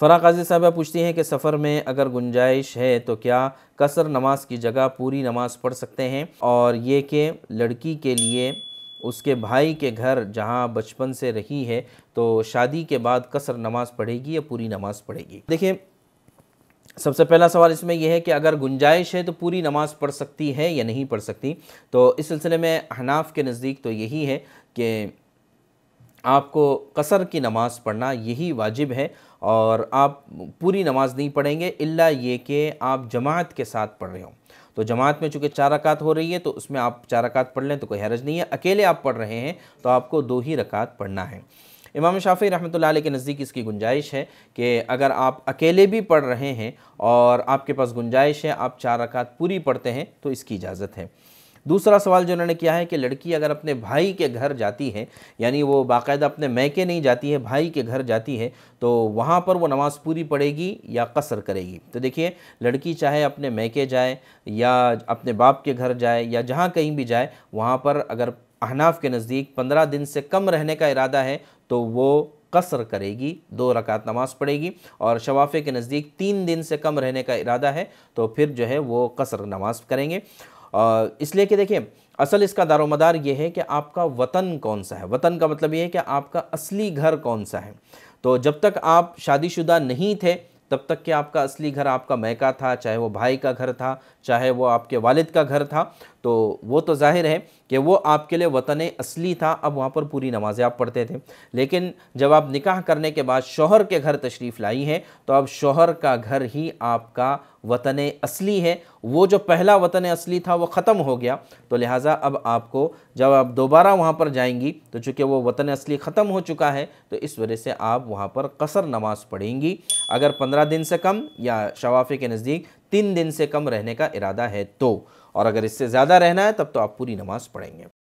फ़रा काजी साहब पूछती हैं कि सफ़र में अगर गुंजाइश है तो क्या कसर नमाज की जगह पूरी नमाज पढ़ सकते हैं और ये कि लड़की के लिए उसके भाई के घर जहाँ बचपन से रही है तो शादी के बाद कसर नमाज पढ़ेगी या पूरी नमाज पढ़ेगी देखिए सबसे पहला सवाल इसमें यह है कि अगर गुंजाइश है तो पूरी नमाज़ पढ़ सकती है या नहीं पढ़ सकती तो इस सिलसिले में हनाफ के नज़दीक तो यही है कि आपको कसर की नमाज़ पढ़ना यही वाजिब है और आप पूरी नमाज़ नहीं पढ़ेंगे इल्ला ये कि आप जमात के साथ पढ़ रहे हो तो जमात में चूँकि चार रकात हो रही है तो उसमें आप चार रकात पढ़ लें तो कोई हरज नहीं है अकेले आप पढ़ रहे हैं तो आपको दो ही रकात पढ़ना है इमाम शाफी रहमत ला के नज़दीक इसकी गुंजाइश है कि अगर आप अकेले भी पढ़ रहे हैं और आपके पास गुंजाइश है आप चार रकात पूरी पढ़ते हैं तो इसकी इजाज़त है दूसरा सवाल जो उन्होंने किया है कि लड़की अगर अपने भाई के घर जाती है यानी वो बाकायदा अपने मैके नहीं जाती है भाई के घर जाती है तो वहाँ पर वो नमाज़ पूरी पड़ेगी या कसर करेगी तो देखिए लड़की चाहे अपने मैके जाए या अपने बाप के घर जाए या जहाँ कहीं भी जाए वहाँ पर अगर अहनाफ के नज़दीक पंद्रह दिन से कम रहने का इरादा है तो वो कसर करेगी दो रकात नमाज़ पढ़ेगी और शवाफ़े के नज़दीक तीन दिन से कम रहने का इरादा है तो फिर जो है वो कसर नमाज करेंगे इसलिए कि देखिए असल इसका दारोमदार ये है कि आपका वतन कौन सा है वतन का मतलब ये है कि आपका असली घर कौन सा है तो जब तक आप शादीशुदा नहीं थे तब तक कि आपका असली घर आपका मैका था चाहे वो भाई का घर था चाहे वो आपके वालिद का घर था तो वो तो जाहिर है कि वो आपके लिए वतन असली था अब वहाँ पर पूरी नमाज़ें आप पढ़ते थे लेकिन जब आप निकाह करने के बाद शोहर के घर तशरीफ़ लाई हैं तो अब शोहर का घर ही आपका वतन असली है वो जो पहला वतन असली था वो ख़त्म हो गया तो लिहाजा अब आपको जब आप दोबारा वहाँ पर जाएंगी तो चूँकि वो वतन असली ख़त्म हो चुका है तो इस वजह से आप वहाँ पर कसर नमाज़ पढ़ेंगी अगर पंद्रह दिन से कम या शवाफ़े के नज़दीक तीन दिन से कम रहने का इरादा है तो और अगर इससे ज़्यादा रहना है तब तो आप पूरी नमाज़ पढ़ेंगे